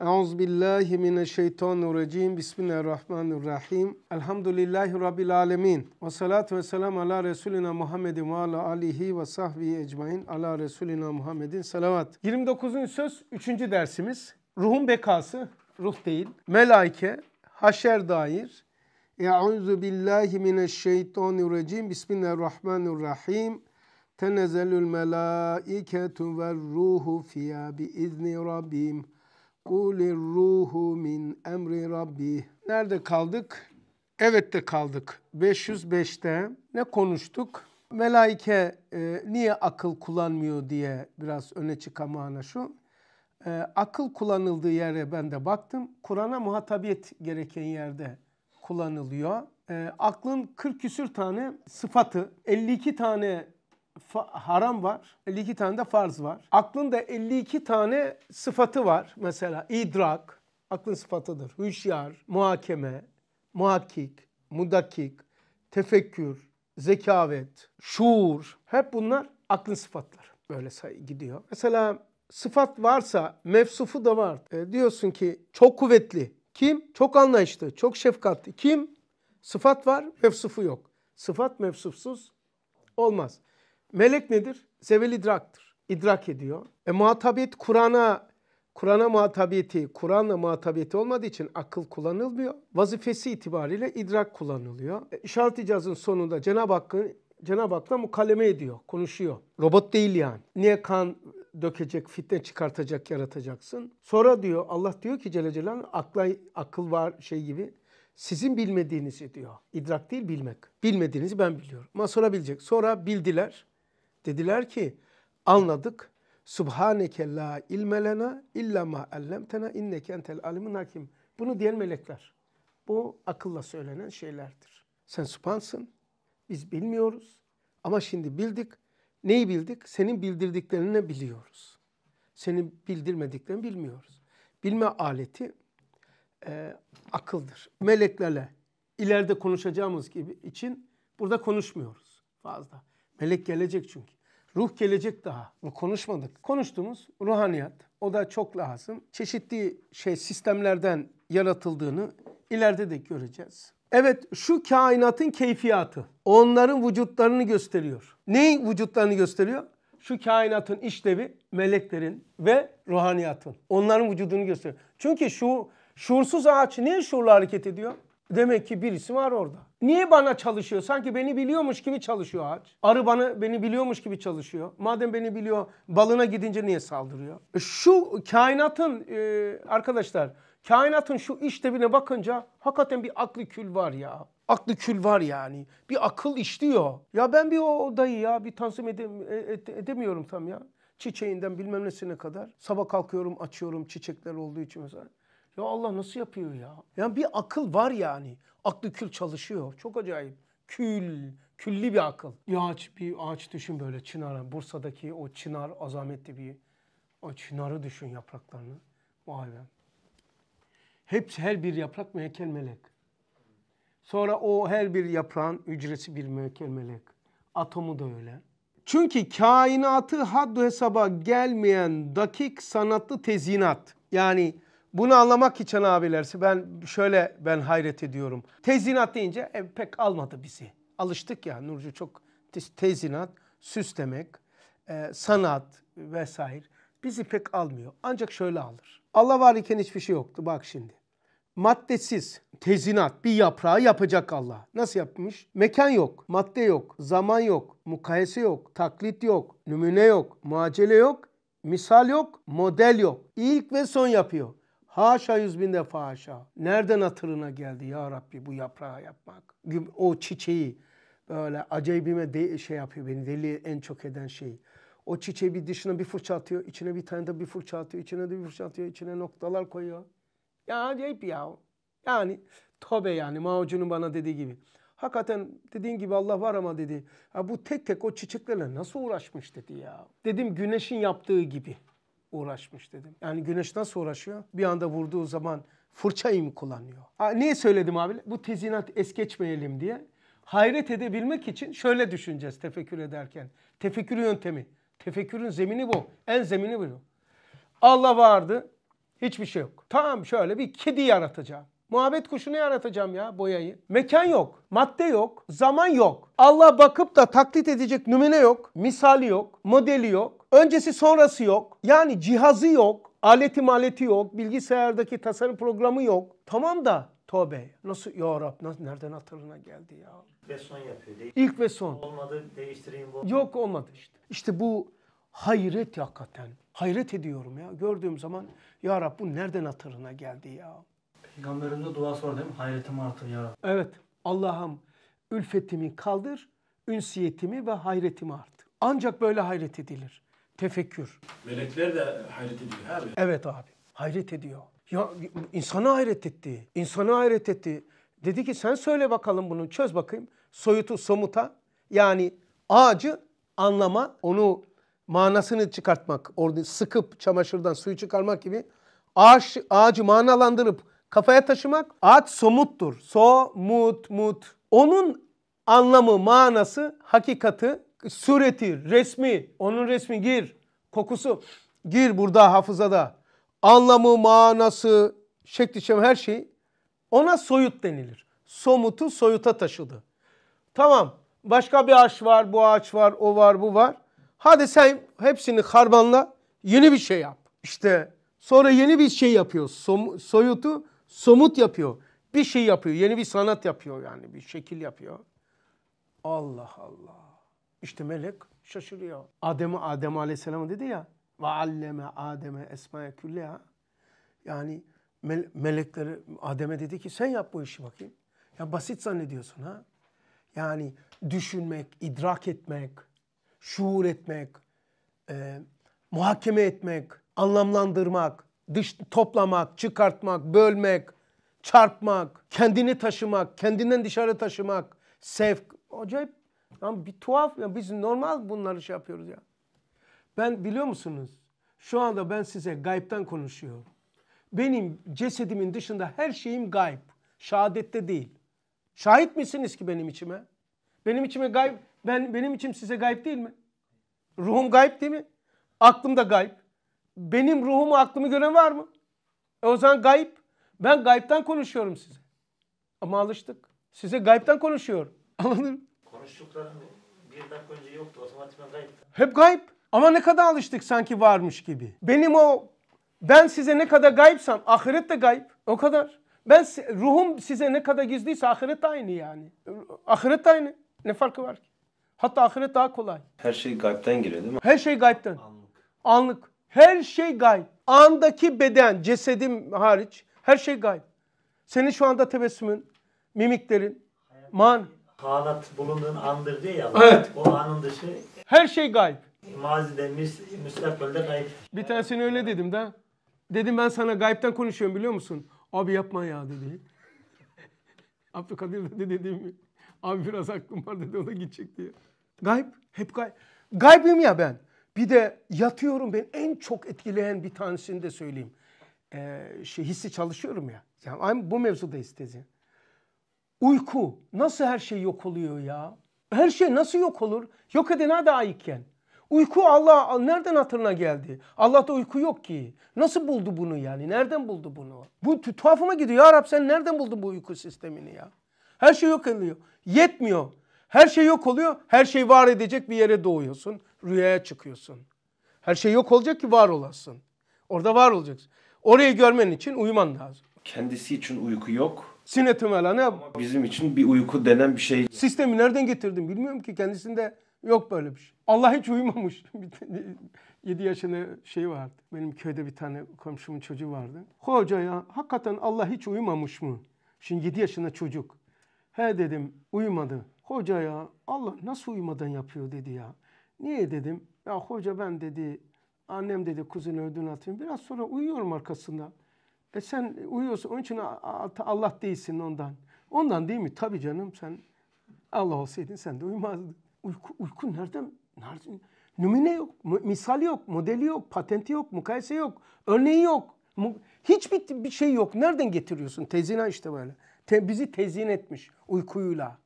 Euzubillahimineşşeytanirracim. Bismillahirrahmanirrahim. Elhamdülillahi Rabbil alemin. Ve salatu ve selam ala Resulina Muhammedin ve ala alihi ve sahbihi ecmain. Ala Resulina Muhammedin salavat. 29. söz 3. dersimiz. Ruhun bekası, ruh değil. Melaike, haşer dair. Euzu billahi mineşşeytanirracim. Bismillahirrahmanirrahim. Tenezzelül melaiketu ve ruhu fiya bi izni rabbim kulir ruhu min emri rabbi. Nerede kaldık? Evet de kaldık. 505'te ne konuştuk? Melaike e, niye akıl kullanmıyor diye biraz öne çıkan mana şu. E, akıl kullanıldığı yere ben de baktım. Kur'an'a muhatabiyet gereken yerde kullanılıyor. E, aklın 40 küsür tane sıfatı, 52 tane haram var. 52 tane de farz var. Aklın Aklında 52 tane sıfatı var. Mesela idrak, aklın sıfatıdır. Hüşyar, muhakeme, muhakkik, mudakik, tefekkür, zekavet, şuur. Hep bunlar aklın sıfatları. Böyle say gidiyor. Mesela sıfat varsa mevsufu da var. E, diyorsun ki çok kuvvetli. Kim? Çok anlayışlı, çok şefkatli. Kim? Sıfat var, mevsufu yok. Sıfat mevsufsuz olmaz. Melek nedir? Zevel idraktır. İdrak ediyor. E muhatabiyet Kur'an'a Kur'an'a muhatabiyeti, Kur'an'la muhatabiyeti olmadığı için akıl kullanılmıyor. Vazifesi itibariyle idrak kullanılıyor. E, şart icazın sonunda Cenab-ı Hakk'ın Cenab-ı Hak'la mukaleme ediyor, konuşuyor. Robot değil yani. Niye kan dökecek, fitne çıkartacak, yaratacaksın? Sonra diyor Allah diyor ki Celle Celaluhu akla, akıl var şey gibi sizin bilmediğinizi diyor. İdrak değil bilmek. Bilmediğinizi ben biliyorum. Ama sonra bilecek. Sonra bildiler. Dediler ki anladık. Subhaneke la ilmelena illa ma allamtena inneke entel alimun hakim. Bunu diyen melekler. Bu akılla söylenen şeylerdir. Sen supansın, Biz bilmiyoruz. Ama şimdi bildik. Neyi bildik? Senin bildirdiklerini biliyoruz. Senin bildirmediklerini bilmiyoruz. Bilme aleti e, akıldır. Meleklerle ileride konuşacağımız gibi için burada konuşmuyoruz fazla. Melek gelecek çünkü. Ruh gelecek daha. Bu konuşmadık. Konuştuğumuz ruhaniyat. O da çok lazım. Çeşitli şey sistemlerden yaratıldığını ileride de göreceğiz. Evet şu kainatın keyfiyatı. Onların vücutlarını gösteriyor. Neyi vücutlarını gösteriyor? Şu kainatın işlevi meleklerin ve ruhaniyatın. Onların vücudunu gösteriyor. Çünkü şu şuursuz ağaç niye şuurla hareket ediyor? Demek ki birisi var orada. Niye bana çalışıyor? Sanki beni biliyormuş gibi çalışıyor ağaç. Arı bana beni biliyormuş gibi çalışıyor. Madem beni biliyor balına gidince niye saldırıyor? E, şu kainatın e, arkadaşlar kainatın şu işlevine bakınca hakikaten bir aklı kül var ya. Aklı kül var yani. Bir akıl işliyor. Ya ben bir o dayı ya bir tanzim edem, e, edemiyorum tam ya. Çiçeğinden bilmem nesine kadar. Sabah kalkıyorum açıyorum çiçekler olduğu için mesela. Ya Allah nasıl yapıyor ya? Yani bir akıl var yani. Aklı kül çalışıyor. Çok acayip. Kül, külli bir akıl. Ya ağaç, bir ağaç düşün böyle çınar. Bursa'daki o çınar azametli bir o çınarı düşün yapraklarını. Vay be. Hepsi her bir yaprak müekkel melek. Sonra o her bir yaprağın ücresi bir müekkel melek. Atomu da öyle. Çünkü kainatı haddu hesaba gelmeyen dakik sanatlı tezinat. Yani bunu anlamak için abilerse ben şöyle ben hayret ediyorum. Tezinat deyince e, pek almadı bizi. Alıştık ya Nurcu çok tezinat, süs demek, e, sanat vesaire. Bizi pek almıyor. Ancak şöyle alır. Allah var iken hiçbir şey yoktu. Bak şimdi. Maddesiz tezinat bir yaprağı yapacak Allah. Nasıl yapmış? Mekan yok, madde yok, zaman yok, mukayese yok, taklit yok, numune yok, muacele yok, misal yok, model yok. İlk ve son yapıyor. Haşa yüz bin defa haşa. Nereden hatırına geldi ya Rabbi bu yaprağı yapmak? O çiçeği böyle acayibime de şey yapıyor beni deli en çok eden şey. O çiçeği bir dışına bir fırça atıyor, içine bir tane de bir fırça atıyor, içine de bir fırça atıyor, içine noktalar koyuyor. Ya acayip ya. Yani tobe yani Maocu'nun bana dediği gibi. Hakikaten dediğin gibi Allah var ama dedi. Ha bu tek tek o çiçeklerle nasıl uğraşmış dedi ya. Dedim güneşin yaptığı gibi uğraşmış dedim. Yani güneş nasıl uğraşıyor? Bir anda vurduğu zaman fırçayı mı kullanıyor? Aa, niye söyledim abi? Bu tezinat es geçmeyelim diye. Hayret edebilmek için şöyle düşüneceğiz tefekkür ederken. Tefekkür yöntemi. Tefekkürün zemini bu. En zemini bu. Allah vardı. Hiçbir şey yok. Tamam şöyle bir kedi yaratacağım. Muhabbet kuşunu yaratacağım ya boyayı. Mekan yok, madde yok, zaman yok. Allah bakıp da taklit edecek numune yok, misali yok, modeli yok. Öncesi sonrası yok. Yani cihazı yok. Aleti maleti yok. Bilgisayardaki tasarım programı yok. Tamam da Tövbe. Nasıl ya Rab nasıl, nereden hatırına geldi ya? Ve son yapıyor değil İlk ve son. Olmadı değiştireyim. Bu. Yok olmadı işte. İşte bu hayret hakikaten. Hayret ediyorum ya. Gördüğüm zaman ya Rab bu nereden hatırına geldi ya? Peygamberin de duası var değil mi? Hayretim artır ya Rab. Evet. Allah'ım ülfetimi kaldır, ünsiyetimi ve hayretimi art. Ancak böyle hayret edilir tefekkür. Melekler de hayret ediyor abi. Evet abi. Hayret ediyor. Ya insana hayret etti. İnsanı hayret etti. Dedi ki sen söyle bakalım bunu çöz bakayım. Soyutu somuta yani ağacı anlama onu manasını çıkartmak. Orada sıkıp çamaşırdan suyu çıkarmak gibi ağaç, ağacı manalandırıp kafaya taşımak ağaç somuttur. So, mut, mut. Onun anlamı, manası, hakikati sureti, resmi, onun resmi gir, kokusu gir burada hafızada. Anlamı, manası, şekli, şem her şey ona soyut denilir. Somutu soyuta taşıdı. Tamam başka bir ağaç var, bu ağaç var, o var, bu var. Hadi sen hepsini harmanla yeni bir şey yap. İşte sonra yeni bir şey yapıyor. Som soyutu somut yapıyor. Bir şey yapıyor. Yeni bir sanat yapıyor yani. Bir şekil yapıyor. Allah Allah. İşte melek şaşırıyor. Adem'e Adem Aleyhisselam dedi ya. Ve alleme Adem'e esma'ye külleha. Yani melekleri Adem'e dedi ki sen yap bu işi bakayım. Ya basit zannediyorsun ha. Yani düşünmek, idrak etmek, şuur etmek, e, muhakeme etmek, anlamlandırmak, dış toplamak, çıkartmak, bölmek, çarpmak, kendini taşımak, kendinden dışarı taşımak, sevk. Acayip ama bir tuhaf ya biz normal bunları şey yapıyoruz ya. Ben biliyor musunuz? Şu anda ben size gayipten konuşuyorum. Benim cesedimin dışında her şeyim gayip, Şahadette değil. Şahit misiniz ki benim içime? Benim içime gayip, ben, benim içim size gayip değil mi? Ruhum gayip değil mi? Aklım da gayip. Benim ruhumu aklımı gören var mı? E o zaman gayip. Ben gayipten konuşuyorum size. Ama alıştık. Size gayipten konuşuyorum. Anladın mı? konuştukların bir dakika önce yoktu. Otomatikman gayip. Hep gayip. Ama ne kadar alıştık sanki varmış gibi. Benim o ben size ne kadar gayipsam ahiret de gayip. O kadar. Ben ruhum size ne kadar gizliyse ahiret aynı yani. Ahiret aynı. Ne farkı var ki? Hatta ahiret daha kolay. Her şey gayipten geliyor değil mi? Her şey gayipten. Anlık. Anlık. Her şey gayip. Andaki beden, cesedim hariç her şey gayip. Senin şu anda tebessümün, mimiklerin, man, halat bulunduğun andır diyor ya. Evet. O anın dışı her şey gayb. Mazide, mis, müstakbelde gayb. Bir tanesini öyle dedim de. Dedim ben sana gaybden konuşuyorum biliyor musun? Abi yapma ya dedi. Abdülkadir dedi dediğim Abi biraz aklım var dedi o gidecek diye. Gayb. Hep gayb. Gaybim ya ben. Bir de yatıyorum ben en çok etkileyen bir tanesini de söyleyeyim. Ee, şey, hissi çalışıyorum ya. Yani bu mevzuda istezi. Uyku nasıl her şey yok oluyor ya? Her şey nasıl yok olur? Yok edene iken? Uyku Allah nereden hatırına geldi? Allah'ta uyku yok ki. Nasıl buldu bunu yani? Nereden buldu bunu? Bu tuhafıma gidiyor. Ya Rab sen nereden buldun bu uyku sistemini ya? Her şey yok oluyor. Yetmiyor. Her şey yok oluyor. Her şey var edecek bir yere doğuyorsun. Rüyaya çıkıyorsun. Her şey yok olacak ki var olasın. Orada var olacaksın. Orayı görmen için uyuman lazım. Kendisi için uyku yok Sinetim ne Bizim için bir uyku denen bir şey. Sistemi nereden getirdim bilmiyorum ki kendisinde yok böyle bir şey. Allah hiç uyumamış. 7 yaşında şey vardı. Benim köyde bir tane komşumun çocuğu vardı. Hoca ya hakikaten Allah hiç uyumamış mı? Şimdi 7 yaşında çocuk. He dedim uyumadı. Hoca ya Allah nasıl uyumadan yapıyor dedi ya. Niye dedim? Ya hoca ben dedi annem dedi kuzunu ödün atayım. Biraz sonra uyuyorum arkasında. E sen uyuyorsun onun için Allah değilsin ondan. Ondan değil mi? Tabii canım sen Allah olsaydın sen de uyumazdın. Uyku, uyku nereden? nereden? Numune yok, misali yok, modeli yok, patenti yok, mukayese yok, örneği yok. Hiçbir bir şey yok. Nereden getiriyorsun? Tezina işte böyle. Te, bizi tezin etmiş uykuyla.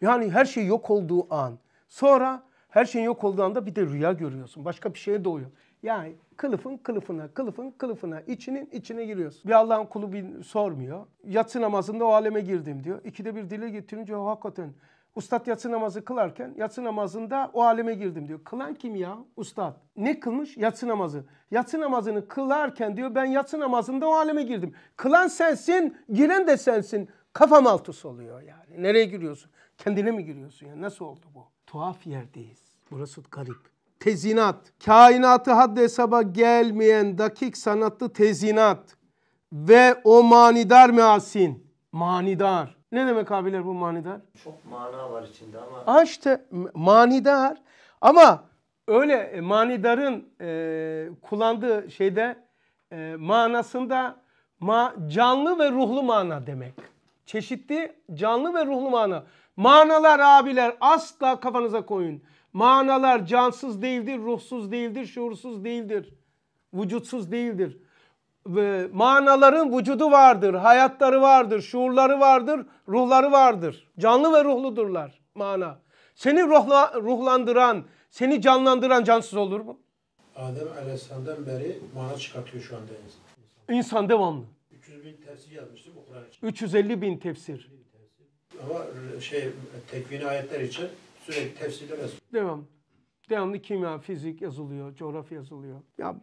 Yani her şey yok olduğu an. Sonra her şeyin yok olduğu anda bir de rüya görüyorsun. Başka bir şeye doğuyor. Yani kılıfın kılıfına, kılıfın kılıfına, içinin içine giriyorsun. Bir Allah'ın kulu bir sormuyor. Yatsı namazında o aleme girdim diyor. İkide bir dile getirince o hakikaten Ustad yatsı namazı kılarken yatsı namazında o aleme girdim diyor. Kılan kim ya? Ustad. Ne kılmış? Yatsı namazı. Yatsı namazını kılarken diyor ben yatsı namazında o aleme girdim. Kılan sensin, giren de sensin. Kafam altı soluyor yani. Nereye giriyorsun? Kendine mi giriyorsun ya? Nasıl oldu bu? Tuhaf yerdeyiz. Burası garip tezinat, kainatı had hesaba gelmeyen dakik sanatlı tezinat ve o manidar measin, manidar. Ne demek abiler bu manidar? Çok mana var içinde ama. Ha işte manidar ama öyle e, manidarın e, kullandığı şeyde e, manasında ma, canlı ve ruhlu mana demek. Çeşitli canlı ve ruhlu mana. Manalar abiler asla kafanıza koyun. Manalar cansız değildir, ruhsuz değildir, şuursuz değildir, vücutsuz değildir. Ve manaların vücudu vardır, hayatları vardır, şuurları vardır, ruhları vardır. Canlı ve ruhludurlar mana. Seni ruhla, ruhlandıran, seni canlandıran cansız olur mu? Adem Aleyhisselam'dan beri mana çıkartıyor şu anda insan. İnsan devamlı. 300 bin tefsir yazmıştım Kur'an için. 350 bin tefsir. Ama şey tekvini ayetler için sürekli tefsirler yazılıyor. Devam. Devamlı kimya, fizik yazılıyor, coğrafya yazılıyor. Ya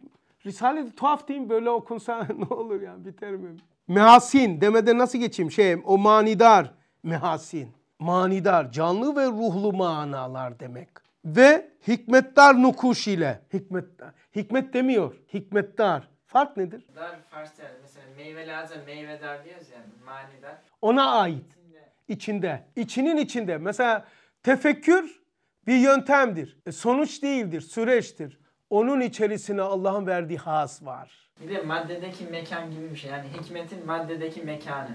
Risale de tuhaf değil mi? Böyle okunsa ne olur yani biter mi? Mehasin demede nasıl geçeyim? Şey, o manidar mehasin. Manidar, canlı ve ruhlu manalar demek. Ve hikmetdar nukuş ile. Hikmetdar. Hikmet demiyor. Hikmetdar. Fark nedir? Dar Farsça mesela meyve lazım meyve diyoruz yani manidar. Ona ait. İçinde. İçinde. İçinin içinde. Mesela Tefekkür bir yöntemdir. E sonuç değildir, süreçtir. Onun içerisine Allah'ın verdiği has var. Bir de maddedeki mekan gibi bir şey. Yani hikmetin maddedeki mekanı.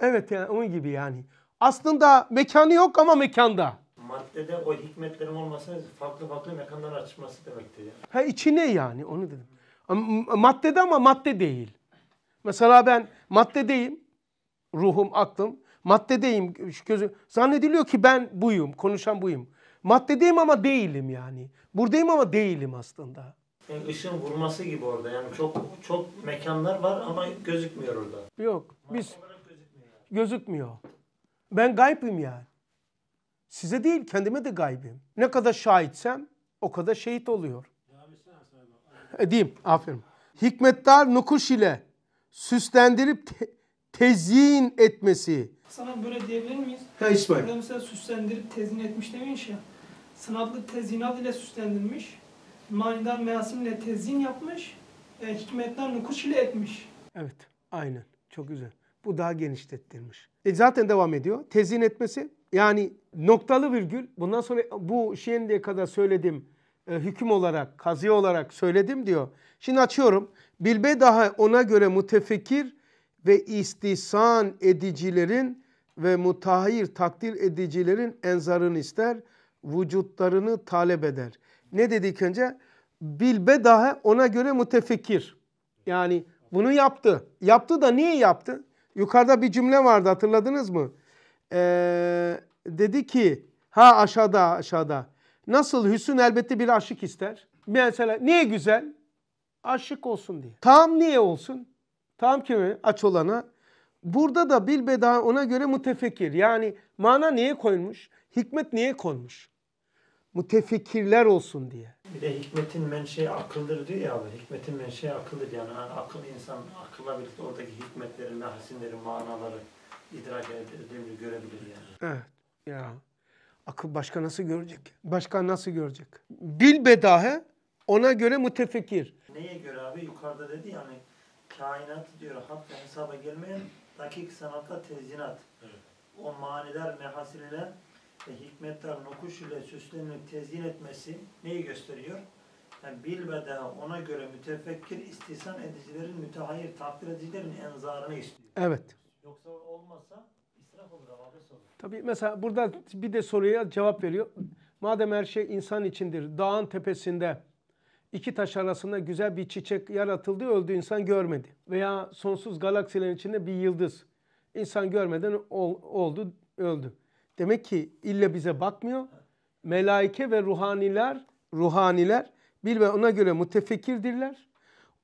Evet yani onun gibi yani. Aslında mekanı yok ama mekanda. Maddede o hikmetlerin olması farklı farklı mekanların açılması demektir. Yani. Ha içine yani onu dedim. Maddede ama madde değil. Mesela ben maddedeyim. Ruhum, aklım. Maddedeyim. Şu gözü. Zannediliyor ki ben buyum, konuşan buyum. Maddedeyim ama değilim yani. Buradayım ama değilim aslında. Yani ışığın vurması gibi orada. Yani çok çok mekanlar var ama gözükmüyor orada. Yok. Biz gözükmüyor. Ben gaybim yani. Size değil kendime de gaybim. Ne kadar şahitsem o kadar şehit oluyor. Edeyim. Aferin. Hikmetdar nukuş ile süslendirip te tezyin etmesi sana böyle diyebilir miyiz? He İsmail. Burada mesela süslendirip tezin etmiş demiş ya. Sanatlı tezinat ile süslendirmiş. Manidar measim ile tezin yapmış. E, hikmetler nukuş ile etmiş. Evet aynen çok güzel. Bu daha genişletilmiş. E zaten devam ediyor. Tezin etmesi yani noktalı virgül bundan sonra bu şeyin diye kadar söyledim e, hüküm olarak, kazi olarak söyledim diyor. Şimdi açıyorum. Bilbe daha ona göre mütefekir ve istisan edicilerin ve mutahir takdir edicilerin enzarını ister, vücutlarını talep eder. Ne dedik önce? Bilbe daha ona göre mütefekkir. Yani bunu yaptı. Yaptı da niye yaptı? Yukarıda bir cümle vardı hatırladınız mı? Ee, dedi ki ha aşağıda aşağıda. Nasıl Hüsnü elbette bir aşık ister. Mesela niye güzel? Aşık olsun diye. Tam niye olsun? Tam kimi aç olana. Burada da bilbeda ona göre mütefekkir. Yani mana niye koymuş? Hikmet niye konmuş? Mütefekkirler olsun diye. Bir de hikmetin menşei akıldır diyor ya abi. Hikmetin menşei akıldır yani. yani akıl insan akılla birlikte oradaki hikmetleri, mehsinleri, manaları idrak edebilir, görebilir yani. Evet. Ya. Akıl başka nasıl görecek? Başka nasıl görecek? Bilbedahe ona göre mütefekkir. Neye göre abi? Yukarıda dedi yani kainatı diyor hatta hesaba gelmeyen dakik sanatta tezinat, Evet. O maniler, mehasileler ve hikmetler nukuş ile süslenip tezyin etmesi neyi gösteriyor? Yani bilbeda ona göre mütefekkir istihsan edicilerin, mütehayir takdir edicilerin enzarını istiyor. Evet. Yoksa olmasa israf olur, abes olur. Tabii mesela burada bir de soruya cevap veriyor. Madem her şey insan içindir, dağın tepesinde iki taş arasında güzel bir çiçek yaratıldı, öldü insan görmedi. Veya sonsuz galaksilerin içinde bir yıldız. İnsan görmeden ol, oldu, öldü. Demek ki illa bize bakmıyor. Melaike ve ruhaniler, ruhaniler bil ve ona göre mütefekirdirler.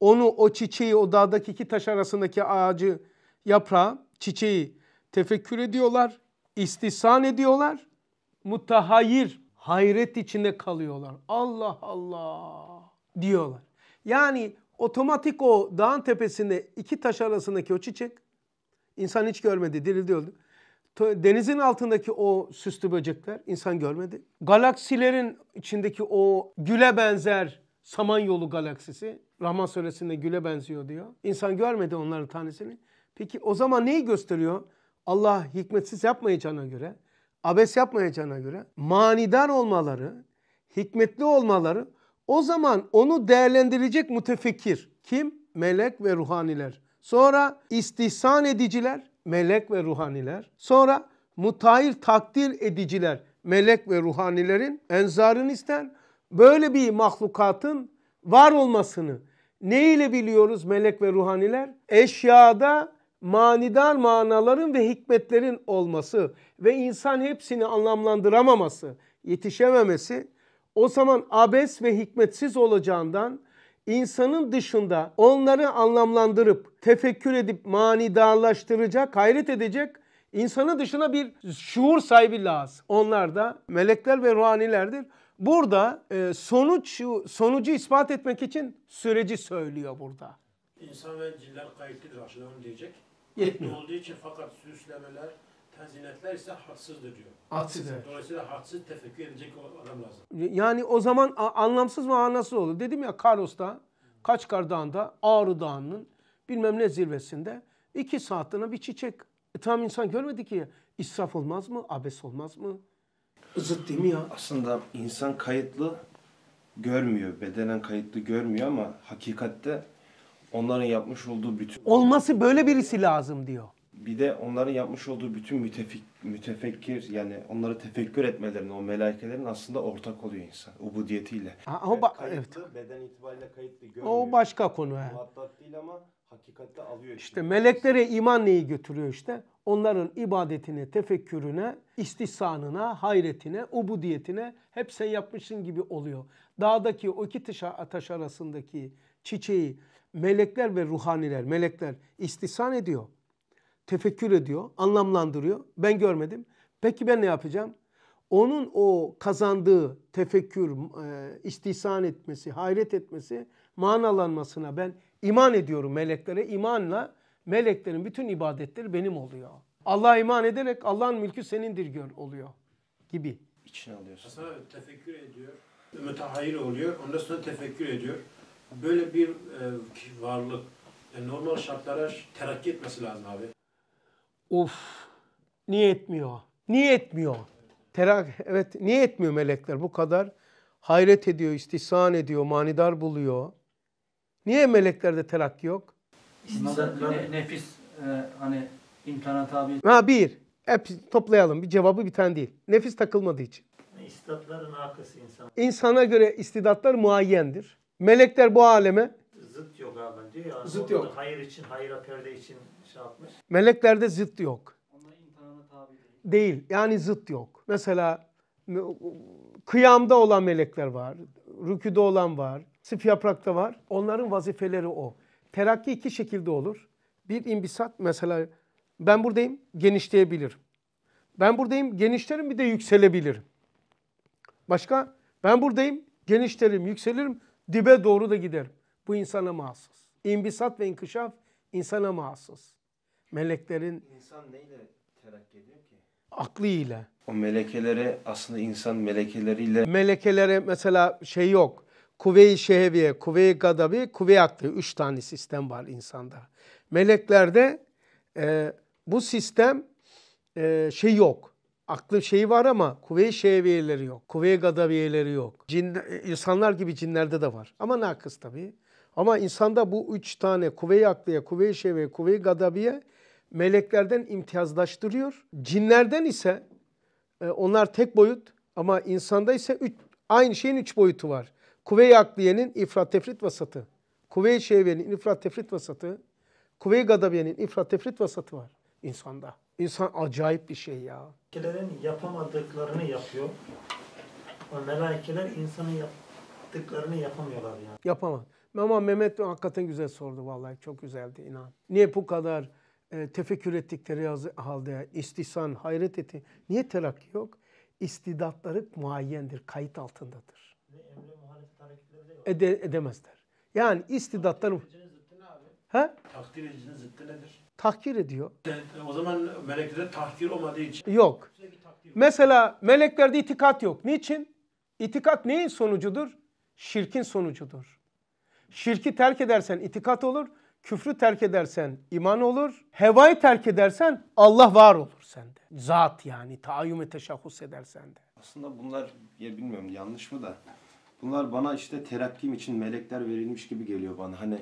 Onu o çiçeği o dağdaki iki taş arasındaki ağacı, yaprağı, çiçeği tefekkür ediyorlar, istihsan ediyorlar. Mutahayir, hayret içinde kalıyorlar. Allah Allah diyorlar. Yani otomatik o dağın tepesinde iki taş arasındaki o çiçek insan hiç görmedi dirildi öldü. Denizin altındaki o süslü böcekler insan görmedi. Galaksilerin içindeki o güle benzer Samanyolu galaksisi Rahman suresinde güle benziyor diyor. İnsan görmedi onların tanesini. Peki o zaman neyi gösteriyor? Allah hikmetsiz yapmayacağına göre, abes yapmayacağına göre manidar olmaları, hikmetli olmaları o zaman onu değerlendirecek mütefekkir kim? Melek ve ruhaniler. Sonra istihsan ediciler, melek ve ruhaniler. Sonra mutayir takdir ediciler, melek ve ruhanilerin enzarını ister. Böyle bir mahlukatın var olmasını ne ile biliyoruz melek ve ruhaniler? Eşyada manidar manaların ve hikmetlerin olması ve insan hepsini anlamlandıramaması, yetişememesi o zaman abes ve hikmetsiz olacağından insanın dışında onları anlamlandırıp tefekkür edip manidarlaştıracak, hayret edecek insanın dışına bir şuur sahibi lazım. Onlar da melekler ve ruhanilerdir. Burada e, sonuç sonucu ispat etmek için süreci söylüyor burada. İnsan ve ciller kayıtlıdır aşıdan diyecek. Yetmiyor. Olduğu için fakat süslemeler, tezinetler ise hadsızdır diyor. Hadsız Dolayısıyla hadsız tefekkür edecek adam lazım. Yani o zaman anlamsız mı anlamsız olur. Dedim ya Karos'ta, Kaçkar Dağı'nda, Ağrı Dağı'nın bilmem ne zirvesinde iki saatine bir çiçek. E, tam insan görmedi ki israf olmaz mı? Abes olmaz mı? Zıt değil mi ya? Aslında insan kayıtlı görmüyor. Bedenen kayıtlı görmüyor ama hakikatte onların yapmış olduğu bütün... Olması böyle birisi lazım diyor bir de onların yapmış olduğu bütün mütefik, mütefekkir yani onları tefekkür etmelerini o melaikelerin aslında ortak oluyor insan ubudiyetiyle. Ha, o ba- kayıtlı, evet. Beden itibariyle kayıtlı görmüyor. O başka konu. Yani. Muhattat değil ama hakikatte alıyor. İşte meleklere iman neyi götürüyor işte? Onların ibadetine, tefekkürüne, istisanına, hayretine, ubudiyetine hep sen yapmışsın gibi oluyor. Dağdaki o iki taş arasındaki çiçeği melekler ve ruhaniler, melekler istisan ediyor tefekkür ediyor, anlamlandırıyor. Ben görmedim. Peki ben ne yapacağım? Onun o kazandığı tefekkür, e, istihsan etmesi, hayret etmesi, manalanmasına ben iman ediyorum meleklere. İmanla meleklerin bütün ibadetleri benim oluyor. Allah'a iman ederek Allah'ın mülkü senindir gör oluyor gibi. İçine alıyorsun. Aslında tefekkür ediyor, mütehayir oluyor, ondan sonra tefekkür ediyor. Böyle bir e, varlık e, normal şartlara terakki etmesi lazım abi. Uf niye etmiyor? Niye etmiyor? Terak evet niye etmiyor melekler bu kadar? Hayret ediyor, istisan ediyor, manidar buluyor. Niye meleklerde terak yok? nefis e, hani imtihana tabi. Ha bir. Hep toplayalım. Bir cevabı bir tane değil. Nefis takılmadığı için. İstidatların arkası insan. İnsana göre istidatlar muayyendir. Melekler bu aleme zıt yok abi diyor ya. Zıt yok. Hayır için, hayır perde için şey Meleklerde zıt yok. Değil. Yani zıt yok. Mesela kıyamda olan melekler var. Rüküde olan var. sıf yaprakta var. Onların vazifeleri o. Terakki iki şekilde olur. Bir imbisat mesela ben buradayım genişleyebilir. Ben buradayım genişlerim bir de yükselebilirim. Başka ben buradayım genişlerim yükselirim dibe doğru da giderim. Bu insana mahsus. İmbisat ve inkışaf insana mahsus meleklerin... İnsan neyle terakki ediyor ki? Aklıyla. O melekelere aslında insan melekeleriyle... Melekelere mesela şey yok. Kuvve-i şeheviye, kuvve-i gadabi, kuvve-i aklı. Üç tane sistem var insanda. Meleklerde e, bu sistem e, şey yok. Aklın şeyi var ama kuvve-i şeheviyeleri yok. Kuvve-i gadabiyeleri yok. Cin, insanlar gibi cinlerde de var. Ama nakıs tabii. Ama insanda bu üç tane kuvve-i akliye, kuvve-i şeviye, kuvve-i gadabiye meleklerden imtiyazlaştırıyor. Cinlerden ise e, onlar tek boyut ama insanda ise üç, aynı şeyin üç boyutu var. Kuvve-i Akliye'nin ifrat tefrit vasatı, Kuvve-i Şevye'nin ifrat tefrit vasatı, Kuvve-i Gadabiye'nin ifrat tefrit vasatı var insanda. İnsan acayip bir şey ya. Melekelerin yapamadıklarını yapıyor. O melekeler insanın yaptıklarını yapamıyorlar yani. Yapamaz. Ama Mehmet hakikaten güzel sordu vallahi çok güzeldi inan. Niye bu kadar e, tefekkür ettikleri halde istisan hayret etti. Niye terakki yok? İstidatları muayyendir, kayıt altındadır. emre muhalefet hareketleri Ede, edemezler. Yani istidatları... Ha? Takdir edicinin zıttı nedir? Tahkir ediyor. O zaman meleklerde tahkir olmadığı için. Yok. Mesela meleklerde itikat yok. Niçin? İtikat neyin sonucudur? Şirkin sonucudur. Şirki terk edersen itikat olur küfrü terk edersen iman olur. Hevayı terk edersen Allah var olur sende. Zat yani taayyume teşahhus edersen de. Aslında bunlar ya bilmiyorum yanlış mı da bunlar bana işte terakkim için melekler verilmiş gibi geliyor bana. Hani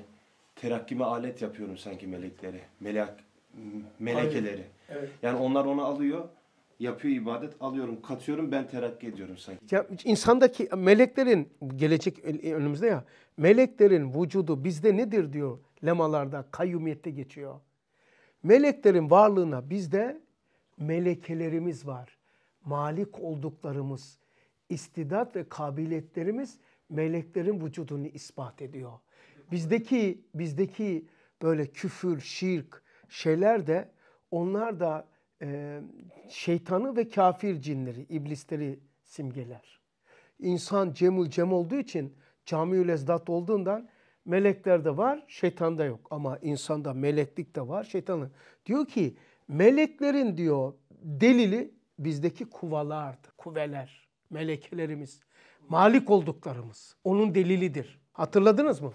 terakkime alet yapıyorum sanki melekleri. Melek melekeleri. Evet. Yani onlar onu alıyor yapıyor ibadet alıyorum katıyorum ben terakki ediyorum sanki. Ya, insandaki meleklerin gelecek önümüzde ya meleklerin vücudu bizde nedir diyor lemalarda, kayyumiyette geçiyor. Meleklerin varlığına bizde melekelerimiz var. Malik olduklarımız, istidat ve kabiliyetlerimiz meleklerin vücudunu ispat ediyor. Bizdeki bizdeki böyle küfür, şirk şeyler de onlar da e, şeytanı ve kafir cinleri, iblisleri simgeler. İnsan cemul cem olduğu için camiül ezdat olduğundan Meleklerde var, şeytanda yok. Ama insanda meleklik de var, şeytanın. Diyor ki meleklerin diyor delili bizdeki kuvalardı. Kuveler, melekelerimiz, malik olduklarımız. Onun delilidir. Hatırladınız mı?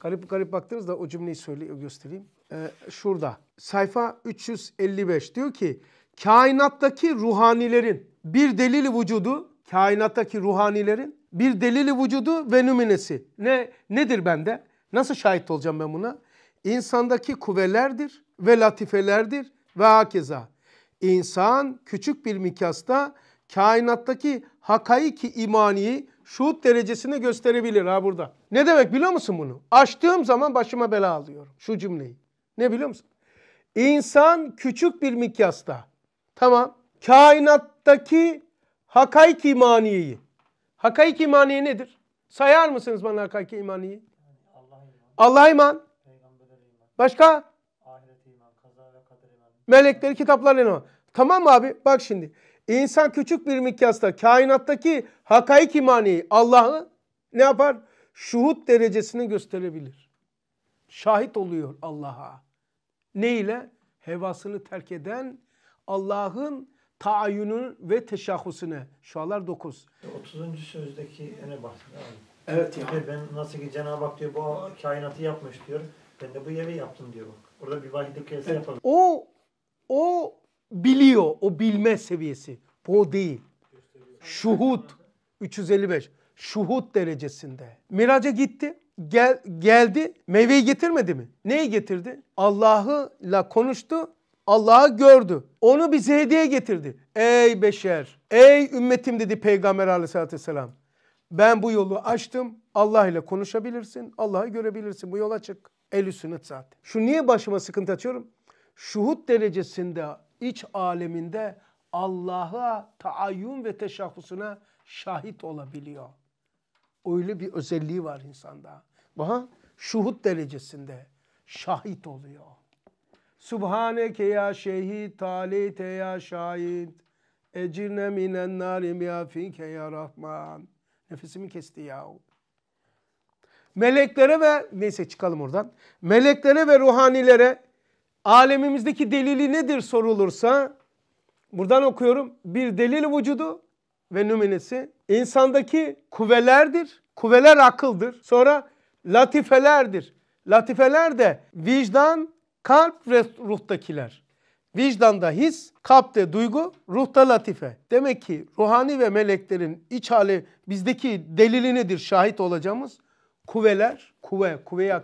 Garip garip baktınız da o cümleyi söyleyeyim. göstereyim. Ee, şurada sayfa 355 diyor ki kainattaki ruhanilerin bir delili vücudu kainattaki ruhanilerin bir delili vücudu ve nüminesi. Ne, nedir bende? Nasıl şahit olacağım ben buna? İnsandaki kuvvelerdir ve latifelerdir ve hakeza. İnsan küçük bir mikasta kainattaki hakaiki imaniyi şuut derecesini gösterebilir ha burada. Ne demek biliyor musun bunu? Açtığım zaman başıma bela alıyorum şu cümleyi. Ne biliyor musun? İnsan küçük bir mikyasta. Tamam. Kainattaki hakaiki imaniyeyi Hakaik imaniye nedir? Sayar mısınız bana hakaik imaniyi? Allah iman. Başka? Melekleri, kitaplarına iman. Tamam abi bak şimdi. İnsan küçük bir mikyasta kainattaki hakaik imaniyi Allah'ı ne yapar? Şuhut derecesini gösterebilir. Şahit oluyor Allah'a. Ne ile? Hevasını terk eden Allah'ın taayyünün ve teşahhusunu. Şualar 9. 30. sözdeki öne bak. Evet ya. Şey, ben nasıl ki Cenab-ı Hak diyor bu kainatı yapmış diyor. Ben de bu yeri yaptım diyor Orada bir vahidi kıyası evet. yapalım. O, o biliyor. O bilme seviyesi. Bu değil. Şuhut 355. Şuhut derecesinde. Miraca gitti. Gel, geldi. Meyveyi getirmedi mi? Neyi getirdi? Allah'ı la konuştu Allah'ı gördü. Onu bize hediye getirdi. Ey beşer, ey ümmetim dedi Peygamber aleyhissalatü vesselam. Ben bu yolu açtım. Allah ile konuşabilirsin. Allah'ı görebilirsin. Bu yola çık. El sünnet zaten. Şu niye başıma sıkıntı açıyorum? Şuhut derecesinde iç aleminde Allah'a taayyun ve teşahhusuna şahit olabiliyor. Öyle bir özelliği var insanda. Aha, şuhut derecesinde şahit oluyor. Subhaneke ya şehit, talite ya şahit. Ecirne minen ya miyafike ya Rahman. Nefesimi kesti yahu. Meleklere ve neyse çıkalım oradan. Meleklere ve ruhanilere alemimizdeki delili nedir sorulursa buradan okuyorum. Bir delil vücudu ve nüminesi insandaki kuvvelerdir. Kuvveler akıldır. Sonra latifelerdir. Latifeler de vicdan, Kalp ve ruhtakiler. Vicdanda his, kalpte duygu, ruhta latife. Demek ki ruhani ve meleklerin iç hali bizdeki delili nedir şahit olacağımız? kuveler, kuvve, kuvve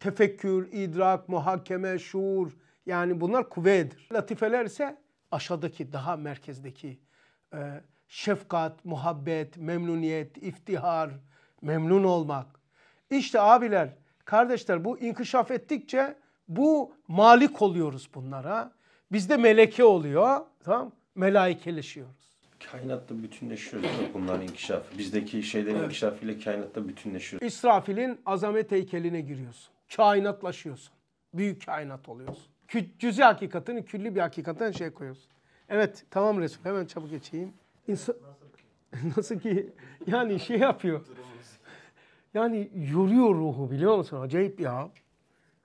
tefekkür, idrak, muhakeme, şuur. Yani bunlar kuvvedir. Latifeler ise aşağıdaki, daha merkezdeki e, şefkat, muhabbet, memnuniyet, iftihar, memnun olmak. İşte abiler, kardeşler bu inkişaf ettikçe bu malik oluyoruz bunlara. Bizde meleke oluyor. Tamam? Melaikeleşiyoruz. Kainatta bütünleşiyoruz bunların inkişafı. Bizdeki şeylerin evet. inkişafıyla kainatta bütünleşiyoruz. İsrafil'in azamet heykeline giriyorsun. Kainatlaşıyorsun. Büyük kainat oluyorsun. Kü cüzi hakikatini, küllü bir hakikaten şey koyuyorsun. Evet tamam Resul hemen çabuk geçeyim. İnsan... Nasıl ki yani şey yapıyor. Yani yoruyor ruhu biliyor musun? Acayip ya.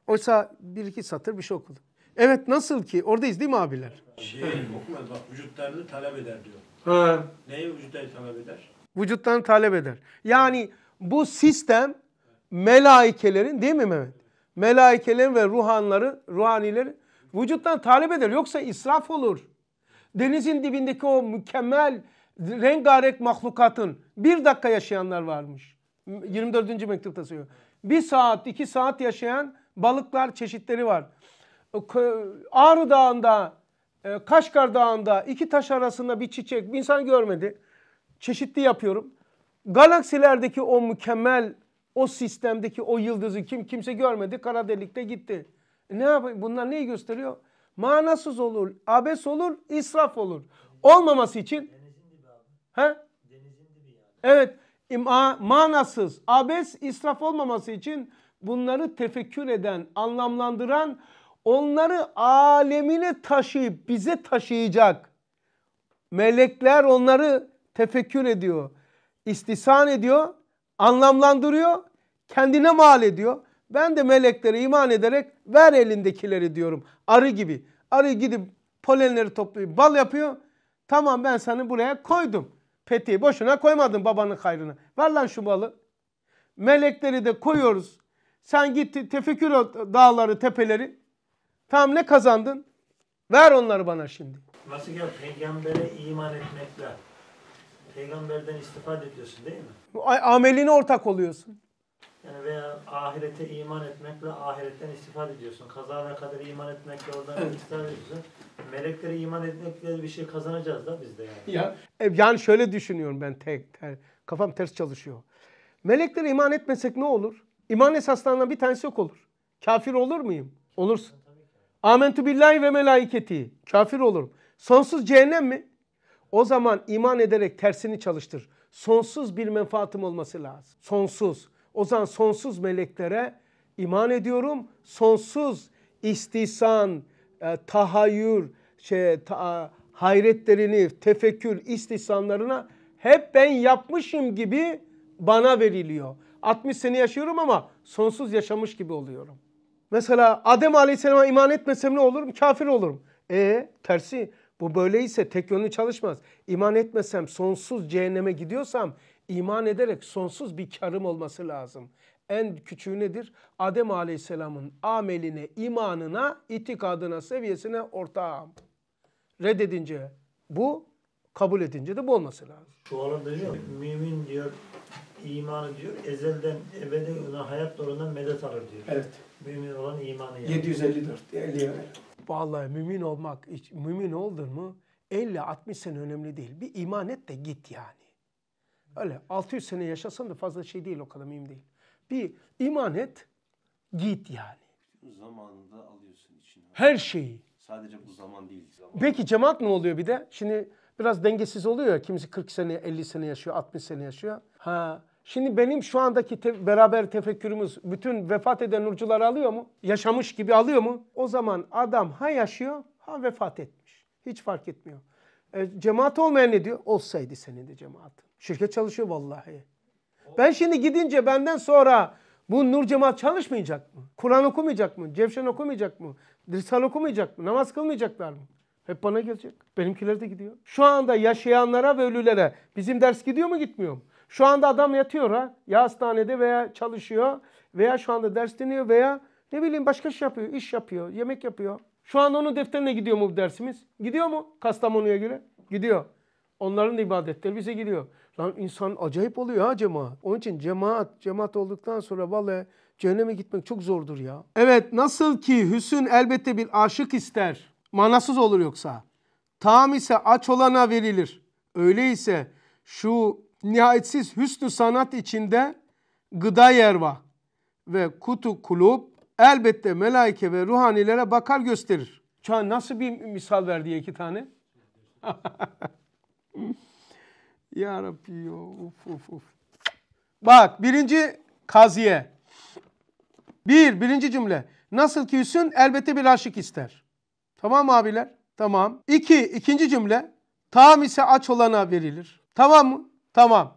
Oysa bir iki satır bir şey okudum. Evet nasıl ki? Oradayız değil mi abiler? Şey okumaz bak vücutlarını talep eder diyor. Ha. Neyi vücutlarını talep eder? Vücutlarını talep eder. Yani bu sistem melaikelerin değil mi Mehmet? Melaikelerin ve ruhanları, ruhanileri vücuttan talep eder. Yoksa israf olur. Denizin dibindeki o mükemmel rengarenk mahlukatın bir dakika yaşayanlar varmış. 24. mektupta söylüyor. Bir saat, iki saat yaşayan balıklar çeşitleri var. Ağrı Dağı'nda, e, Kaşgar Dağı'nda iki taş arasında bir çiçek bir insan görmedi. Çeşitli yapıyorum. Galaksilerdeki o mükemmel o sistemdeki o yıldızı kim kimse görmedi. Kara delikte gitti. E, ne yapayım? Bunlar neyi gösteriyor? Manasız olur, abes olur, israf olur. Olmaması için He? Evet. Ma manasız, abes, israf olmaması için bunları tefekkür eden, anlamlandıran, onları alemine taşıyıp bize taşıyacak. Melekler onları tefekkür ediyor, istisan ediyor, anlamlandırıyor, kendine mal ediyor. Ben de meleklere iman ederek ver elindekileri diyorum. Arı gibi. Arı gidip polenleri topluyor, bal yapıyor. Tamam ben seni buraya koydum. Petiyi boşuna koymadın babanın hayrına. Ver lan şu balı. Melekleri de koyuyoruz sen git tefekkür dağları, tepeleri. Tam ne kazandın? Ver onları bana şimdi. Nasıl ya peygambere iman etmekle peygamberden istifade ediyorsun değil mi? Ameline ortak oluyorsun. Yani veya ahirete iman etmekle ahiretten istifade ediyorsun. Kaza ve kader iman etmekle oradan evet. istifade ediyorsun. Meleklere iman etmekle bir şey kazanacağız da biz de yani. Ya. E, yani şöyle düşünüyorum ben tek, tek kafam ters çalışıyor. Meleklere iman etmesek ne olur? İman esaslarından bir tanesi yok olur. Kafir olur muyum? Olursun. Amentü billahi ve melaiketi. Kafir olurum. Sonsuz cehennem mi? O zaman iman ederek tersini çalıştır. Sonsuz bir menfaatim olması lazım. Sonsuz. O zaman sonsuz meleklere iman ediyorum. Sonsuz istisan, e, tahayyür, şey, ta, hayretlerini, tefekkür, istisanlarına hep ben yapmışım gibi bana veriliyor. 60 sene yaşıyorum ama sonsuz yaşamış gibi oluyorum. Mesela Adem Aleyhisselam'a iman etmesem ne olurum? Kafir olurum. E tersi bu böyleyse tek yönlü çalışmaz. İman etmesem sonsuz cehenneme gidiyorsam iman ederek sonsuz bir karım olması lazım. En küçüğü nedir? Adem Aleyhisselam'ın ameline, imanına, itikadına, seviyesine ortağım. Reddedince bu, kabul edince de bu olması lazım. Şu arada mümin diyor imanı diyor ezelden ebede olan hayat doğrudan medet alır diyor. Evet. Mümin olan imanı yani. 754 50 Vallahi mümin olmak mümin oldun mu 50 60 sene önemli değil. Bir iman et de git yani. Öyle 600 sene yaşasan da fazla şey değil o kadar mühim değil. Bir iman et git yani. Zamanında alıyorsun içine. Her şeyi. Sadece bu zaman değil. Zaman. Peki cemaat ne oluyor bir de? Şimdi biraz dengesiz oluyor ya. Kimisi 40 sene, 50 sene yaşıyor, 60 sene yaşıyor. Ha Şimdi benim şu andaki te beraber tefekkürümüz bütün vefat eden nurcuları alıyor mu? Yaşamış gibi alıyor mu? O zaman adam ha yaşıyor ha vefat etmiş. Hiç fark etmiyor. E, cemaat olmayan ne diyor? Olsaydı senin de cemaatin. Şirket çalışıyor vallahi. Ben şimdi gidince benden sonra bu nur cemaat çalışmayacak mı? Kur'an okumayacak mı? Cevşen okumayacak mı? Risale okumayacak mı? Namaz kılmayacaklar mı? Hep bana gelecek. Benimkiler de gidiyor. Şu anda yaşayanlara ve ölülere bizim ders gidiyor mu gitmiyor mu? Şu anda adam yatıyor ha. Ya hastanede veya çalışıyor veya şu anda ders dinliyor veya ne bileyim başka şey yapıyor. iş yapıyor, yemek yapıyor. Şu anda onun defterine gidiyor mu bu dersimiz? Gidiyor mu Kastamonu'ya göre? Gidiyor. Onların ibadetleri bize gidiyor. Lan insan acayip oluyor ha cemaat. Onun için cemaat, cemaat olduktan sonra vallahi cehenneme gitmek çok zordur ya. Evet nasıl ki hüsün elbette bir aşık ister. Manasız olur yoksa. Tam ise aç olana verilir. Öyleyse şu nihayetsiz hüsnü sanat içinde gıda yerva ve kutu kulub elbette melaike ve ruhanilere bakar gösterir. Şu an nasıl bir misal verdi iki tane? ya Rabbi uf uf uf. Bak birinci kaziye. Bir, birinci cümle. Nasıl ki Hüsn elbette bir aşık ister. Tamam abiler? Tamam. İki, ikinci cümle. Tam ise aç olana verilir. Tamam mı? Tamam.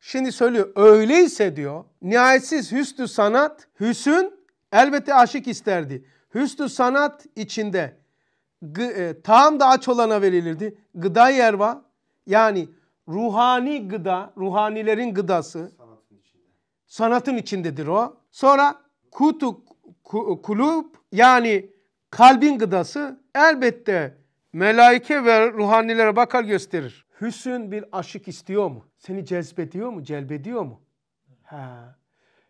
Şimdi söylüyor öyleyse diyor nihayetsiz hüsnü sanat hüsün elbette aşık isterdi. Hüsnü sanat içinde gı, e, tam da aç olana verilirdi. Gıda yer var, yani ruhani gıda, ruhanilerin gıdası sanatın, içinde. sanatın içindedir o. Sonra kutu ku, kulüp yani kalbin gıdası elbette melaike ve ruhanilere bakar gösterir. Hüsün bir aşık istiyor mu? Seni cezbediyor mu? Celbediyor mu? Ha.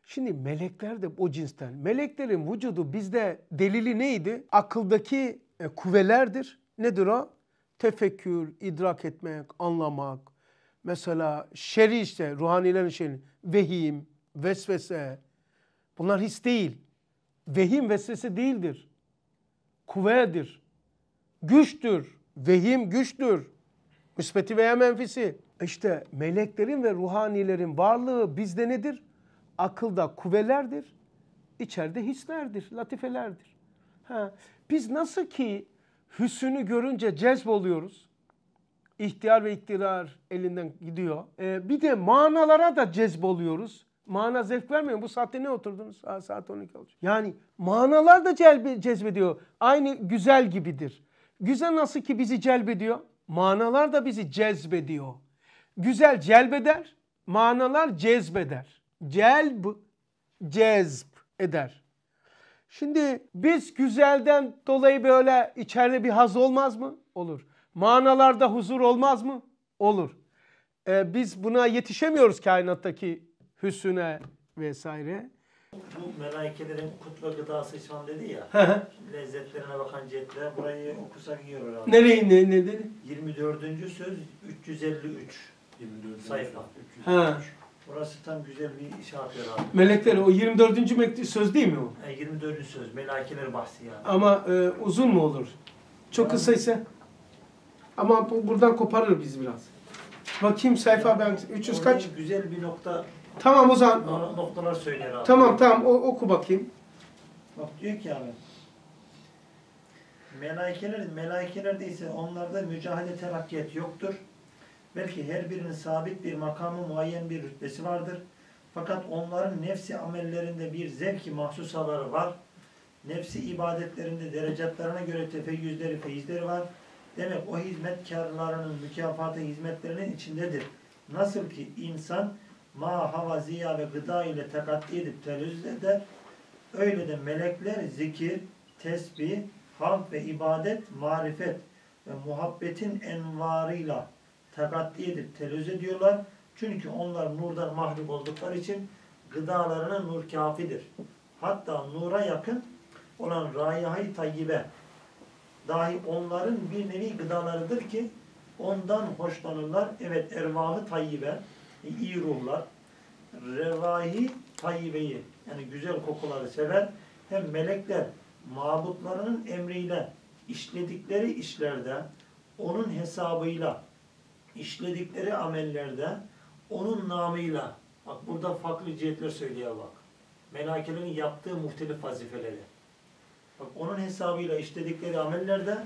Şimdi melekler de o cinsten. Meleklerin vücudu bizde delili neydi? Akıldaki e, kuvvelerdir. Nedir o? Tefekkür, idrak etmek, anlamak. Mesela şeri işte ruhanilerin şeyini. Vehim, vesvese. Bunlar his değil. Vehim vesvese değildir. Kuvvedir. Güçtür. Vehim güçtür. Müspeti veya menfisi. İşte meleklerin ve ruhanilerin varlığı bizde nedir? Akılda kuvvelerdir, içeride hislerdir, latifelerdir. Ha, biz nasıl ki hüsünü görünce oluyoruz? İhtiyar ve iktidar elinden gidiyor. Ee, bir de manalara da oluyoruz. Mana zevk vermiyor. Bu saatte ne oturdunuz? Aa, saat 12 olacak. Yani manalar da celbe, cezbediyor. Aynı güzel gibidir. Güzel nasıl ki bizi celbediyor? manalar da bizi cezbediyor. Güzel celbeder, manalar cezbeder. Celb, cezb eder. Şimdi biz güzelden dolayı böyle içeride bir haz olmaz mı? Olur. Manalarda huzur olmaz mı? Olur. Ee, biz buna yetişemiyoruz kainattaki hüsüne vesaire. Bu melaikelerin kutba gıdası şu an dedi ya. Lezzetlerine bakan cetler burayı okusak iyi olur abi. Nereyi ne, ne dedi? 24. söz 353 24. sayfa. 353. Ha. Burası tam güzel bir işaret abi. Melekler o 24. mektup söz değil mi o? E, 24. söz melakeler bahsi yani. Ama e, uzun mu olur? Çok yani. kısaysa. Ama bu, buradan koparır biz biraz. Bakayım sayfa ben 300 kaç? Güzel bir nokta Tamam o zaman. noktalar söyler abi. Tamam tamam o, oku bakayım. Bak diyor ki abi. Melaikeler, melaikeler ise onlarda mücahede terakkiyet yoktur. Belki her birinin sabit bir makamı muayyen bir rütbesi vardır. Fakat onların nefsi amellerinde bir zevki mahsusaları var. Nefsi ibadetlerinde derecatlarına göre tefeyyüzleri, feyizleri var. Demek o hizmetkarlarının mükafatı hizmetlerinin içindedir. Nasıl ki insan ma, hava, ziya ve gıda ile tekatti edip telüzzül eder. Öyle de melekler zikir, tesbih, hamd ve ibadet, marifet ve muhabbetin envarıyla tekatti edip telüz ediyorlar. Çünkü onlar nurdan mahluk oldukları için gıdalarına nur kafidir. Hatta nura yakın olan rayihayı tayyibe dahi onların bir nevi gıdalarıdır ki ondan hoşlanırlar. Evet ervahı tayyibe iyi ruhlar, revahi tayyibeyi yani güzel kokuları seven hem melekler mabutlarının emriyle işledikleri işlerde onun hesabıyla işledikleri amellerde onun namıyla bak burada farklı cihetler söylüyor bak. Melakelerin yaptığı muhtelif vazifeleri. Bak onun hesabıyla işledikleri amellerde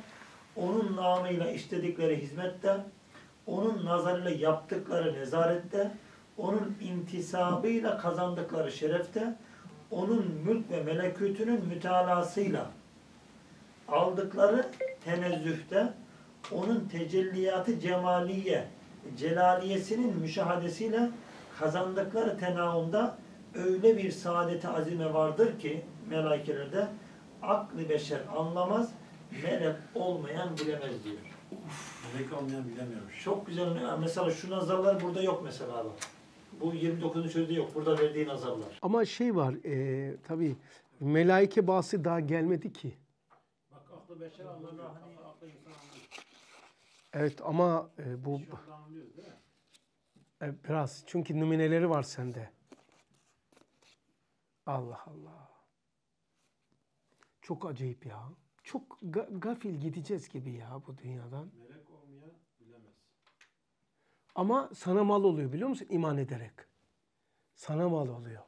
onun namıyla işledikleri hizmette onun nazarıyla yaptıkları nezarette, onun intisabıyla kazandıkları şerefte, onun mülk ve melekütünün mütalasıyla aldıkları tenezzühte, onun tecelliyatı cemaliye, celaliyesinin müşahadesiyle kazandıkları tenaumda öyle bir saadeti azime vardır ki melakelerde akli beşer anlamaz, melek olmayan bilemez diyor. Uf. Zeki olmayan bilemiyorum. Çok güzel. Mesela şu nazarlar burada yok mesela abi. Bu 29. sözde yok. Burada verdiği nazarlar. Ama şey var. E, tabii melaike bahsi daha gelmedi ki. Bak aklı beşer anlamıyor. Hani aklı insan Evet ama e, bu... E, biraz. Çünkü nümineleri var sende. Allah Allah. Çok acayip ya. Çok ga- gafil gideceğiz gibi ya bu dünyadan. Nereye? Ama sana mal oluyor biliyor musun? İman ederek. Sana mal oluyor.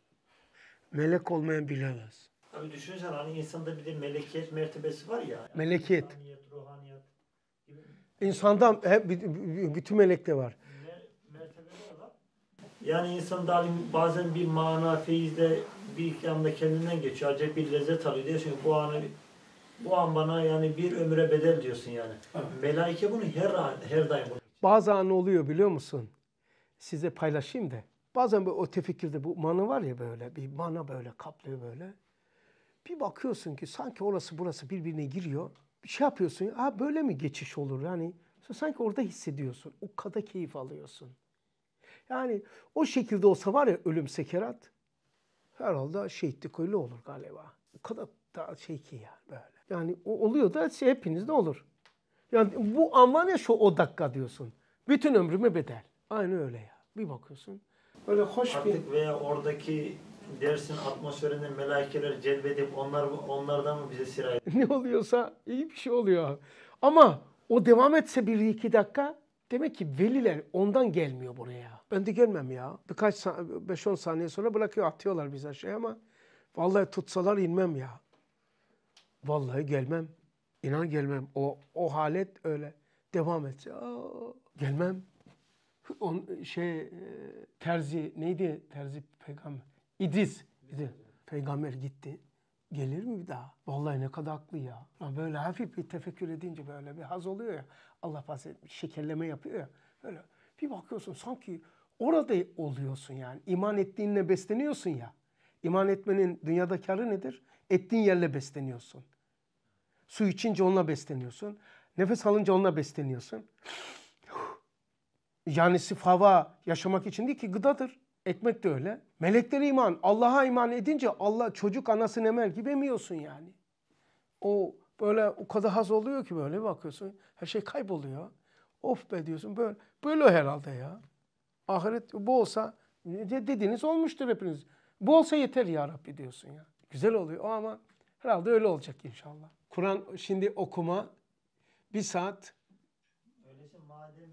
Melek olmayan bilemez. Abi düşünsen hani insanda bir de melekiyet mertebesi var ya. Melekiyet. Ruhaniyet, ruhaniyet gibi. İnsanda hep bütün melekte var. Yani insan da hani bazen bir mana, feyizde bir ikramda kendinden geçiyor. Acayip bir lezzet alıyor. Diyorsun bu anı bu an bana yani bir ömre bedel diyorsun yani. Evet. Melaike bunu her her daim bunu Bazen oluyor biliyor musun? Size paylaşayım da. Bazen böyle o tefekkürde bu mana var ya böyle bir mana böyle kaplıyor böyle. Bir bakıyorsun ki sanki orası burası birbirine giriyor. Bir şey yapıyorsun. Ha böyle mi geçiş olur? Yani sanki orada hissediyorsun. O kadar keyif alıyorsun. Yani o şekilde olsa var ya ölüm sekerat herhalde şehitlik öyle olur galiba. O kadar daha şey ki ya böyle. Yani o oluyor da şey, hepinizde olur. Yani bu ama ya şu o dakika diyorsun. Bütün ömrümü bedel. Aynı öyle ya. Bir bakıyorsun. Böyle hoş Artık bir... Artık veya oradaki dersin atmosferinde melaikeler celbedip onlar onlardan mı bize sirayet? ne oluyorsa iyi bir şey oluyor. Ama o devam etse bir iki dakika demek ki veliler ondan gelmiyor buraya. Ben de gelmem ya. Birkaç 5-10 saniye sonra bırakıyor atıyorlar bize şey ama vallahi tutsalar inmem ya. Vallahi gelmem. İnan gelmem. O, o halet öyle devam edecek. gelmem. On, şey e, terzi neydi terzi peygamber? İdris. İdris. Peygamber gitti. Gelir mi bir daha? Vallahi ne kadar haklı ya. Lan böyle hafif bir tefekkür edince böyle bir haz oluyor ya. Allah bahsetmiş şekerleme yapıyor ya. Böyle bir bakıyorsun sanki orada oluyorsun yani. İman ettiğinle besleniyorsun ya. İman etmenin dünyada karı nedir? Ettiğin yerle besleniyorsun. Su içince onunla besleniyorsun. Nefes alınca onunla besleniyorsun. Yani sıfava yaşamak için değil ki gıdadır. Ekmek de öyle. Meleklere iman, Allah'a iman edince Allah çocuk anasını emer gibi emiyorsun yani. O böyle o kadar haz oluyor ki böyle bakıyorsun her şey kayboluyor. Of be diyorsun böyle, böyle herhalde ya. Ahiret bu olsa dediğiniz olmuştur hepiniz. Bu olsa yeter ya Rabbi diyorsun ya. Güzel oluyor o ama herhalde öyle olacak inşallah. Kur'an şimdi okuma bir saat. Öyleyse madem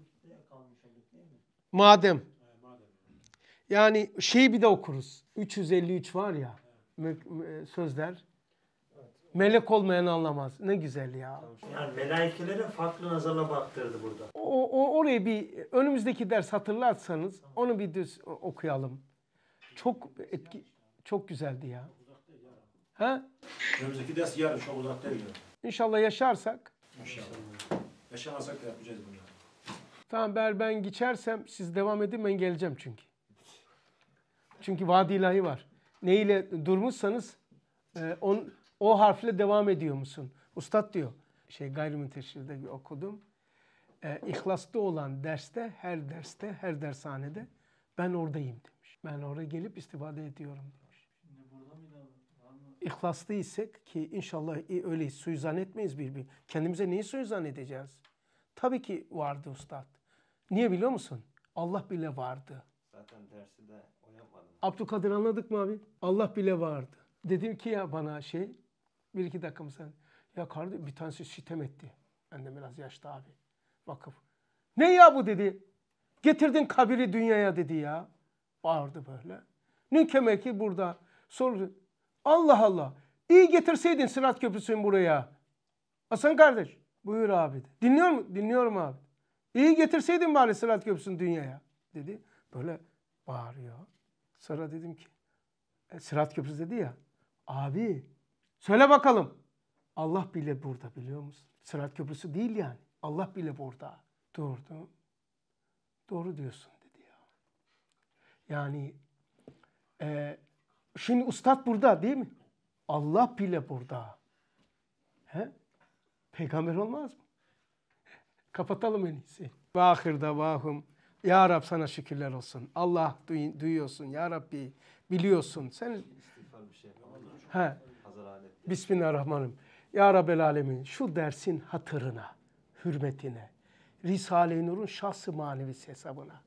kalmış olduk değil mi? Madem. Yani şeyi bir de okuruz. 353 var ya evet. sözler. Melek olmayan anlamaz. Ne güzel ya. Yani melaikelere farklı nazarla baktırdı burada. O, o orayı bir önümüzdeki ders hatırlarsanız tamam. onu bir düz okuyalım. Çok etki şey. çok güzeldi ya. He? Önümüzdeki ders yarın çok uzak değil. yani. İnşallah yaşarsak. İnşallah. Yaşamasak da yapacağız bunu. Tamam ben, ben geçersem siz devam edin ben geleceğim çünkü. Çünkü vaadi ilahi var. Neyle durmuşsanız e, on, o harfle devam ediyor musun? Ustad diyor. Şey gayrimenteşirde bir okudum. E, ihlaslı olan derste, her derste, her dershanede ben oradayım demiş. Ben oraya gelip istifade ediyorum demiş ihlaslı isek ki inşallah öyle suizan etmeyiz birbir. Kendimize neyi suizan edeceğiz? Tabii ki vardı ustad. Niye biliyor musun? Allah bile vardı. Zaten dersi de o yapmadı. Abdülkadir anladık mı abi? Allah bile vardı. Dedim ki ya bana şey bir iki dakika mı sen. Ya kardeşim bir tanesi sitem etti. Ben de biraz yaşlı abi. Vakıf. Ne ya bu dedi. Getirdin kabiri dünyaya dedi ya. Bağırdı böyle. Nükemeki burada. sordu. Allah Allah. İyi getirseydin Sırat Köprüsü'nü buraya. Hasan kardeş. Buyur abi. Dinliyor mu? Dinliyorum abi. İyi getirseydin bari Sırat Köprüsü'nü dünyaya. Dedi. Böyle bağırıyor. Sonra dedim ki. E, Sırat Köprüsü dedi ya. Abi. Söyle bakalım. Allah bile burada biliyor musun? Sırat Köprüsü değil yani. Allah bile burada. Durdu. Doğru diyorsun dedi ya. Yani e, Şimdi ustad burada değil mi? Allah bile burada. He? Peygamber olmaz mı? Kapatalım en iyisi. Ve ahirde vahum. Ya Rab sana şükürler olsun. Allah duy, duyuyorsun. Ya Rabbi biliyorsun. Sen şey He. Bismillahirrahmanirrahim. Ya Rabbel Alemin şu dersin hatırına, hürmetine, Risale-i Nur'un şahsı manevisi hesabına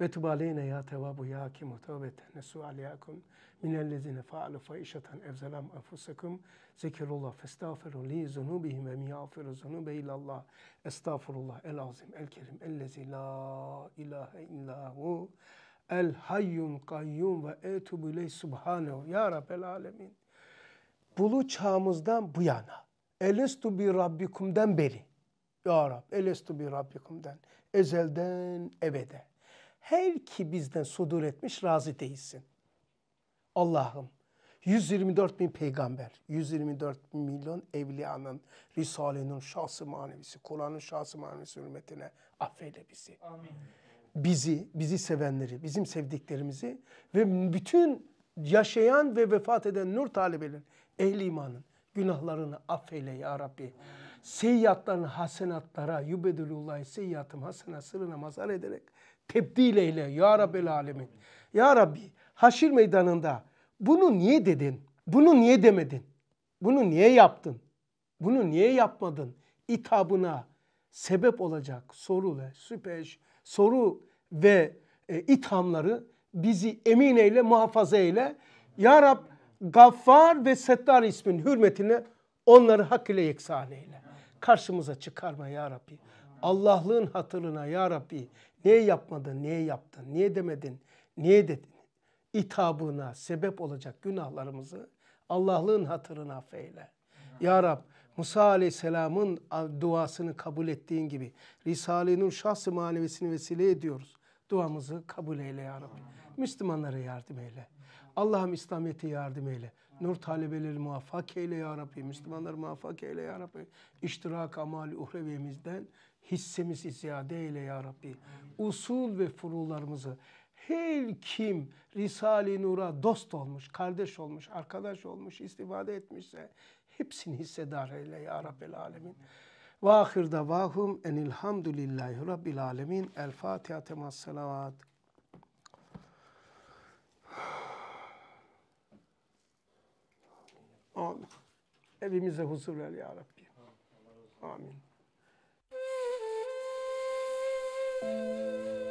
ve tub ya tevabu ya hakimu tevbeten nesu aliyakum minellezine fa'alu fahişatan evzelam enfusakum zekirullah festağfiru li zunubihim ve miyafiru zunube illallah estağfirullah el azim el kerim ellezi la ilahe illahu el hayyum kayyum ve etubu ileyh subhanehu ya rabbel alemin. Bulu çağımızdan bu yana elestu bi rabbikumden beri ya Rab, elestu bi rabbikumden, ezelden ebede her ki bizden sudur etmiş razı değilsin. Allah'ım 124 bin peygamber, 124 milyon evliyanın, Risale'nin şahsı manevisi, Kur'an'ın şahsı manevisi hürmetine affeyle bizi. Amin. Bizi, bizi sevenleri, bizim sevdiklerimizi ve bütün yaşayan ve vefat eden nur talebenin, ehli imanın günahlarını affeyle ya Rabbi. Seyyatlarını hasenatlara, yübedülüllahi seyyatım hasena sırrına mazar ederek tebdil eyle ya Rabbel alemin. Ya Rabbi haşir meydanında bunu niye dedin? Bunu niye demedin? Bunu niye yaptın? Bunu niye yapmadın? İtabına sebep olacak soru ve süpeş, soru ve e, ithamları bizi emin eyle, muhafaza eyle. Ya Rab Gaffar ve Settar ismin hürmetine onları hak ile yeksan eyle. Karşımıza çıkarma ya Rabbi. Allah'lığın hatırına ya Rabbi niye yapmadın, niye yaptın, niye demedin, niye dedin? İtabına sebep olacak günahlarımızı Allah'lığın hatırına affeyle. Ya Rab Musa Aleyhisselam'ın duasını kabul ettiğin gibi Risale-i Nur şahsı manevisini vesile ediyoruz. Duamızı kabul eyle ya Rabbi. Müslümanlara yardım eyle. Allah'ım İslamiyet'e yardım eyle. Nur talebeleri muvaffak eyle ya Rabbi. Müslümanları muvaffak eyle ya Rabbi. İştirak amali uhrevimizden hissemizi ziyade eyle ya Rabbi. Usul ve furularımızı her kim Risale-i Nur'a dost olmuş, kardeş olmuş, arkadaş olmuş, istifade etmişse hepsini hissedar eyle ya Rabbel Alemin. Ve ahir davahum enilhamdülillahi Rabbil Alemin. El Fatiha temas salavat. Amin. Evimize huzur ver ya Rabbi. Amin. Música